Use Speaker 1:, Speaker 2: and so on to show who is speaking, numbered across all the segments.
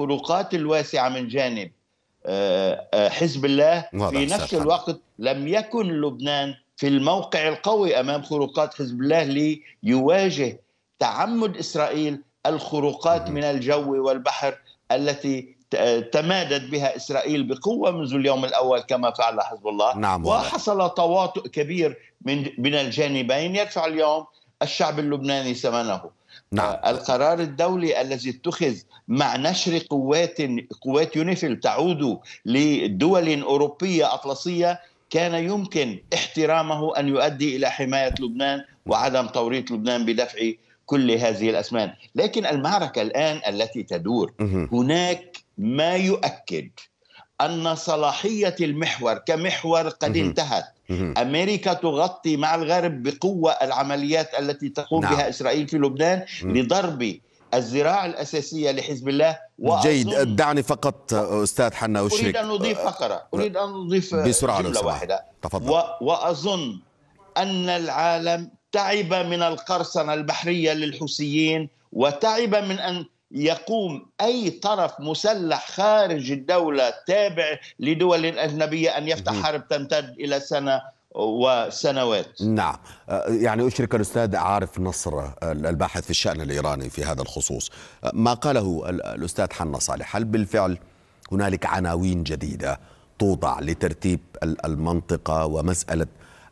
Speaker 1: الفروقات الواسعه من جانب آه، آه، حزب الله في نفس الوقت لم يكن لبنان في الموقع القوي امام خروقات حزب الله ليواجه تعمد اسرائيل الخروقات من الجو والبحر التي آه، تمادت بها اسرائيل بقوه منذ اليوم الاول كما فعل حزب الله نعم وحصل تواطؤ كبير من من الجانبين يدفع اليوم الشعب اللبناني ثمنه نعم. آه، القرار الدولي الذي اتخذ مع نشر قوات قوات يونيفيل تعود لدول أوروبية أطلسية كان يمكن احترامه أن يؤدي إلى حماية لبنان وعدم توريط لبنان بدفع كل هذه الأسمان لكن المعركة الآن التي تدور هناك ما يؤكد أن صلاحية المحور كمحور قد انتهت أمريكا تغطي مع الغرب بقوة العمليات التي تقوم نعم. بها إسرائيل في لبنان لضرب الزراع الأساسية لحزب الله جيد
Speaker 2: دعني فقط أستاذ حنا أشرك أريد أن أضيف فقرة أه، أريد أن أضيف بسرعة جملة واحدة تفضل. و...
Speaker 1: وأظن أن العالم تعب من القرصنة البحرية للحوثيين وتعب من أن يقوم أي طرف مسلح خارج الدولة تابع لدول أجنبية أن يفتح حرب تمتد إلى سنة وسنوات
Speaker 2: نعم أه، يعني أشرك الأستاذ عارف نصر أه، الباحث في الشأن الإيراني في هذا الخصوص أه، ما قاله الأستاذ حنا صالح هل بالفعل هنالك عناوين جديدة توضع لترتيب المنطقة ومسألة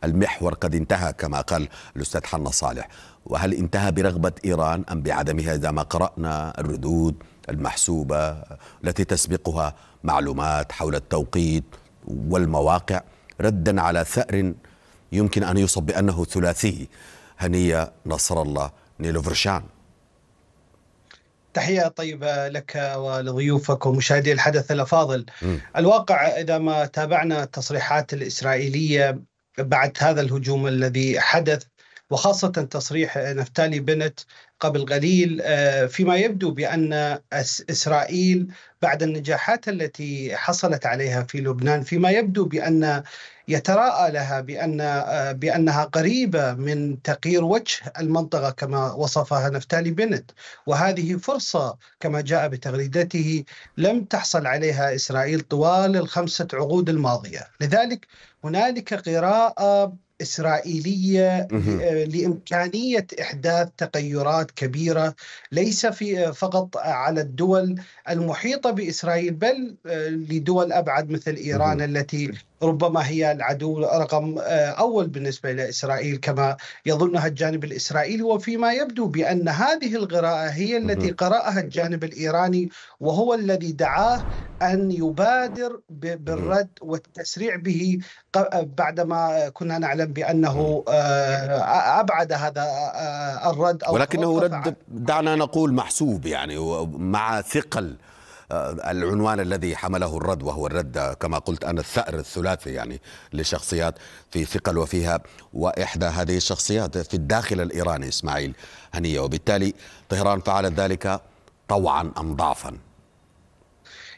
Speaker 2: المحور قد انتهى كما قال الأستاذ حنا صالح وهل انتهى برغبة إيران أم بعدمها إذا ما قرأنا الردود المحسوبة التي تسبقها معلومات حول التوقيت والمواقع ردا على ثأر يمكن أن يوصف بأنه ثلاثي هنية نصر الله نيلوفرشان
Speaker 3: تحية طيبة لك ولضيوفك ومشاهدي الحدث الأفاضل م. الواقع إذا ما تابعنا التصريحات الإسرائيلية بعد هذا الهجوم الذي حدث وخاصة تصريح نفتالي بنت قبل قليل آه، فيما يبدو بأن إسرائيل بعد النجاحات التي حصلت عليها في لبنان فيما يبدو بأن يتراءى لها بأن بأنها قريبة من تغيير وجه المنطقة كما وصفها نفتالي بنت وهذه فرصة كما جاء بتغريدته لم تحصل عليها إسرائيل طوال الخمسة عقود الماضية لذلك هنالك قراءة اسرائيليه آه، لامكانيه احداث تغيرات كبيره ليس في آه، فقط على الدول المحيطه باسرائيل بل آه، لدول ابعد مثل ايران التي ربما هي العدو رقم اول بالنسبه الى اسرائيل كما يظنها الجانب الاسرائيلي وفيما يبدو بان هذه القراءه هي التي قراها الجانب الايراني وهو الذي دعاه أن يبادر بالرد والتسريع به بعدما كنا نعلم بأنه آه، أبعد هذا آه، الرد أو ولكنه رد
Speaker 2: دعنا نقول محسوب يعني مع ثقل آه، العنوان الذي حمله الرد وهو الرد كما قلت أنا الثأر الثلاثي يعني لشخصيات في ثقل وفيها وإحدى هذه الشخصيات في الداخل الإيراني إسماعيل هنية وبالتالي طهران فعلت ذلك طوعا أم ضعفا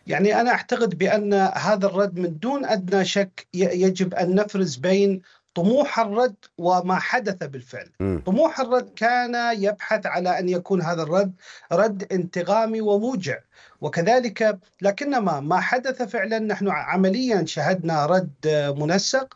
Speaker 3: يعني أنا أعتقد بأن هذا الرد من دون أدنى شك يجب أن نفرز بين طموح الرد وما حدث بالفعل م. طموح الرد كان يبحث على أن يكون هذا الرد رد انتقامي وموجع وكذلك لكنما ما حدث فعلا نحن عمليا شهدنا رد منسق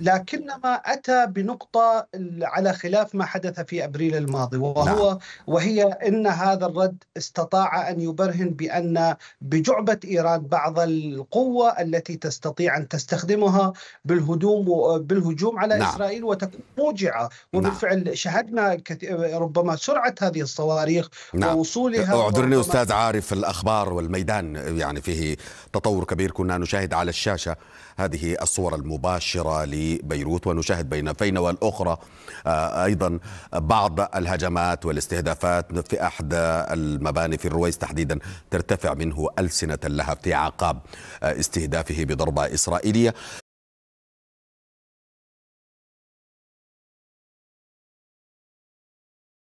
Speaker 3: لكنما أتى بنقطة على خلاف ما حدث في أبريل الماضي وهو نعم. وهي أن هذا الرد استطاع أن يبرهن بأن بجعبة إيران بعض القوة التي تستطيع أن تستخدمها بالهدوم بالهجوم على نعم. إسرائيل وتكون موجعة وبالفعل نعم. شهدنا ربما سرعة هذه الصواريخ نعم. ووصولها اعذرني أستاذ
Speaker 2: عارف الأخبار الحار والميدان يعني فيه تطور كبير كنا نشاهد على الشاشة هذه الصور المباشرة لبيروت ونشاهد بين فين والأخرى آه، أيضا بعض الهجمات والاستهدافات في أحد المباني في الرويس تحديدا ترتفع منه ألسنة اللهب في عقاب آه، استهدافه بضربة إسرائيلية